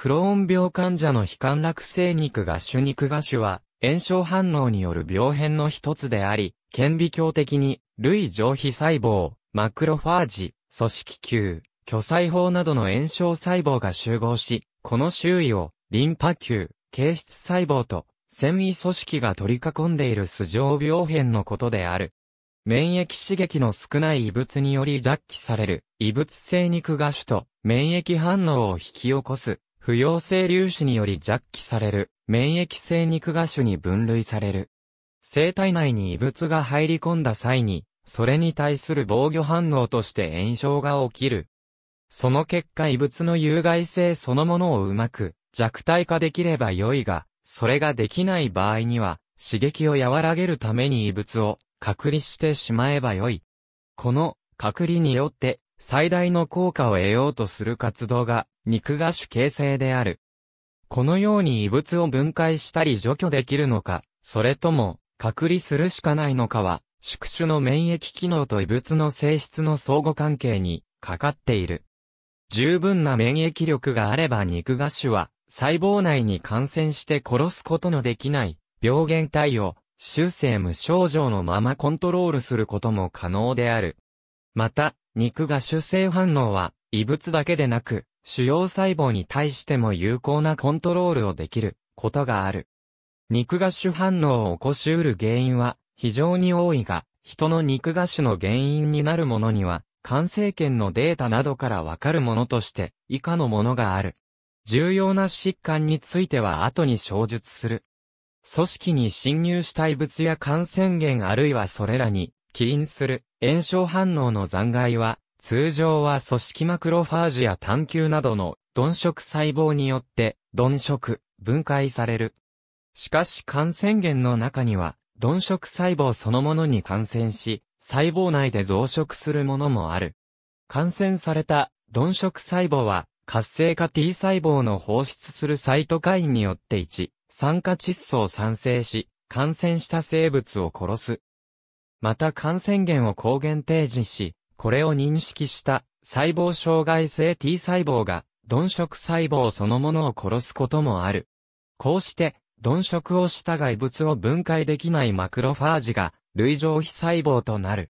クローン病患者の非観落性肉芽腫肉芽腫は、炎症反応による病変の一つであり、顕微鏡的に、類上皮細胞、マクロファージ、組織球、巨細胞などの炎症細胞が集合し、この周囲を、リンパ球、形質細胞と、繊維組織が取り囲んでいる素状病変のことである。免疫刺激の少ない異物により弱気される、異物性肉芽腫と免疫反応を引き起こす不溶性粒子により弱気される、免疫性肉芽種に分類される。生体内に異物が入り込んだ際に、それに対する防御反応として炎症が起きる。その結果異物の有害性そのものをうまく弱体化できれば良いが、それができない場合には、刺激を和らげるために異物を隔離してしまえば良い。この隔離によって最大の効果を得ようとする活動が、肉芽種形成である。このように異物を分解したり除去できるのか、それとも、隔離するしかないのかは、宿主の免疫機能と異物の性質の相互関係に、かかっている。十分な免疫力があれば肉芽種は、細胞内に感染して殺すことのできない、病原体を、修正無症状のままコントロールすることも可能である。また、肉が主性反応は、異物だけでなく、主要細胞に対しても有効なコントロールをできることがある。肉芽主反応を起こし得る原因は非常に多いが、人の肉芽主の原因になるものには、感性圏のデータなどからわかるものとして以下のものがある。重要な疾患については後に詳述する。組織に侵入した異物や感染源あるいはそれらに起因する炎症反応の残骸は、通常は組織マクロファージや探求などの鈍色細胞によって鈍色、分解される。しかし感染源の中には、鈍色細胞そのものに感染し、細胞内で増殖するものもある。感染された鈍色細胞は、活性化 T 細胞の放出するサイトカインによって1、酸化窒素を産生し、感染した生物を殺すまた感染源を抗原提示し、これを認識した細胞障害性 T 細胞が、鈍色細胞そのものを殺すこともある。こうして、鈍色をした外物を分解できないマクロファージが、類上皮細胞となる。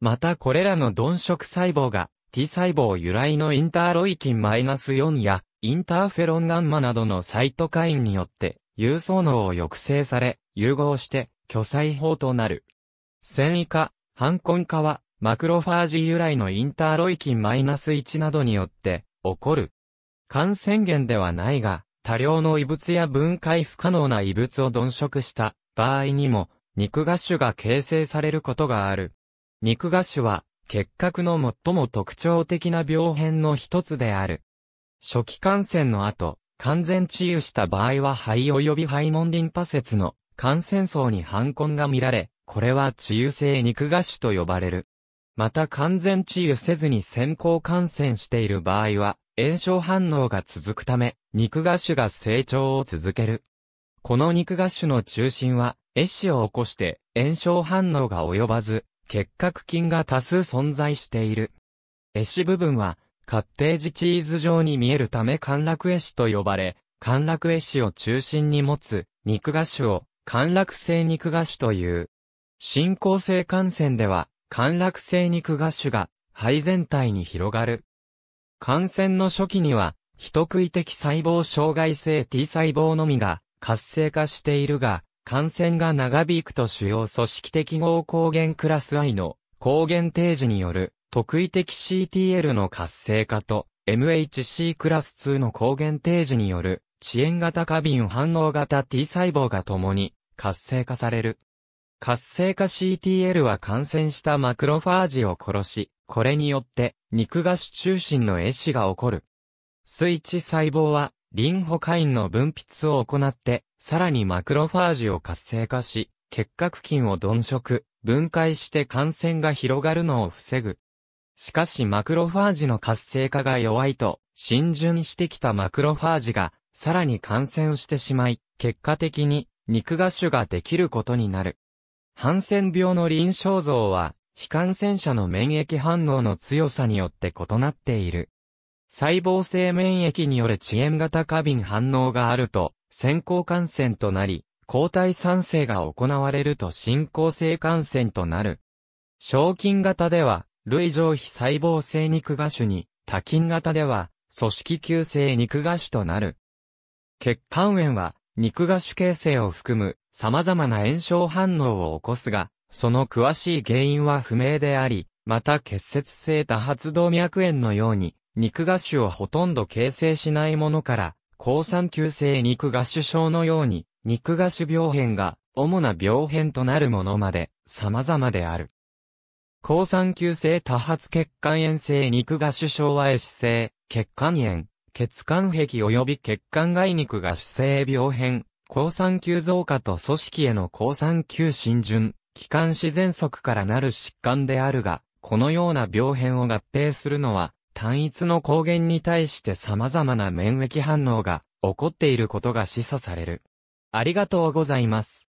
またこれらの鈍色細胞が、T 細胞由来のインターロイキン -4 や、インターフェロンガンマなどのサイトカインによって、有層脳を抑制され、融合して、巨細胞となる。線維化、反根化は、マクロファージ由来のインターロイキンマイナス -1 などによって、起こる。感染源ではないが、多量の異物や分解不可能な異物を鈍食した場合にも、肉芽腫が形成されることがある。肉芽腫は、結核の最も特徴的な病変の一つである。初期感染の後、完全治癒した場合は肺及び肺門リンパ節の感染層に反根が見られ、これは治癒性肉芽腫と呼ばれる。また完全治癒せずに先行感染している場合は、炎症反応が続くため、肉芽腫が成長を続ける。この肉芽腫の中心は、壊死を起こして炎症反応が及ばず、結核菌が多数存在している。壊死部分は、カッテージチーズ状に見えるため陥落壊死と呼ばれ、陥落壊死を中心に持つ肉芽腫を陥落性肉芽腫という。進行性感染では、陥落性肉芽腫が肺全体に広がる。感染の初期には、人食い的細胞障害性 T 細胞のみが活性化しているが、感染が長引くと主要組織的合抗原クラス I の抗原提示による特異的 CTL の活性化と MHC クラス2の抗原提示による遅延型過敏反応型 T 細胞が共に活性化される。活性化 CTL は感染したマクロファージを殺し、これによって肉芽種中心の壊死が起こる。スイッチ細胞はリンホカインの分泌を行って、さらにマクロファージを活性化し、結核菌を鈍食、分解して感染が広がるのを防ぐ。しかしマクロファージの活性化が弱いと、浸潤してきたマクロファージが、さらに感染してしまい、結果的に肉芽種ができることになる。ハンセン病の臨床像は、非感染者の免疫反応の強さによって異なっている。細胞性免疫による遅延型過敏反応があると、先行感染となり、抗体産生が行われると進行性感染となる。賞金型では、類上皮細胞性肉芽腫に、多菌型では、組織球性肉芽腫となる。血管炎は、肉芽種形成を含む様々な炎症反応を起こすが、その詳しい原因は不明であり、また結節性多発動脈炎のように、肉芽種をほとんど形成しないものから、高酸球性肉芽種症のように、肉芽種病変が主な病変となるものまで様々である。高酸球性多発血管炎性肉芽種症は壊死性、血管炎、血管壁及び血管外肉が姿勢病変、抗酸球増加と組織への抗酸球浸潤、気管自然則からなる疾患であるが、このような病変を合併するのは、単一の抗原に対して様々な免疫反応が起こっていることが示唆される。ありがとうございます。